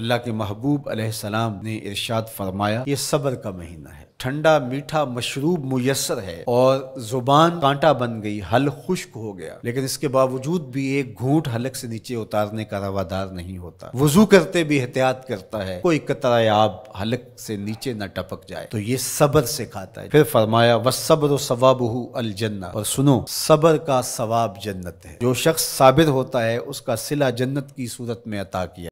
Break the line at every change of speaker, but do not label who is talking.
अल्लाह के महबूब सलाम ने इरशाद फरमाया ये सबर का महीना है ठंडा मीठा मशरूब मुयसर है और जुबान कांटा बन गई हल खुश्क हो गया लेकिन इसके बावजूद भी एक घूट हलक से नीचे उतारने का रवादार नहीं होता वजू करते भी एहतियात करता है कोई कतरा आब हलक से नीचे न टपक जाए तो ये सबर से खाता है फिर फरमाया व सबर सवाब अलजन्ना और सुनो सबर का सवाब जन्नत है जो शख्स साबिर होता है उसका सिला जन्नत की सूरत में अता किया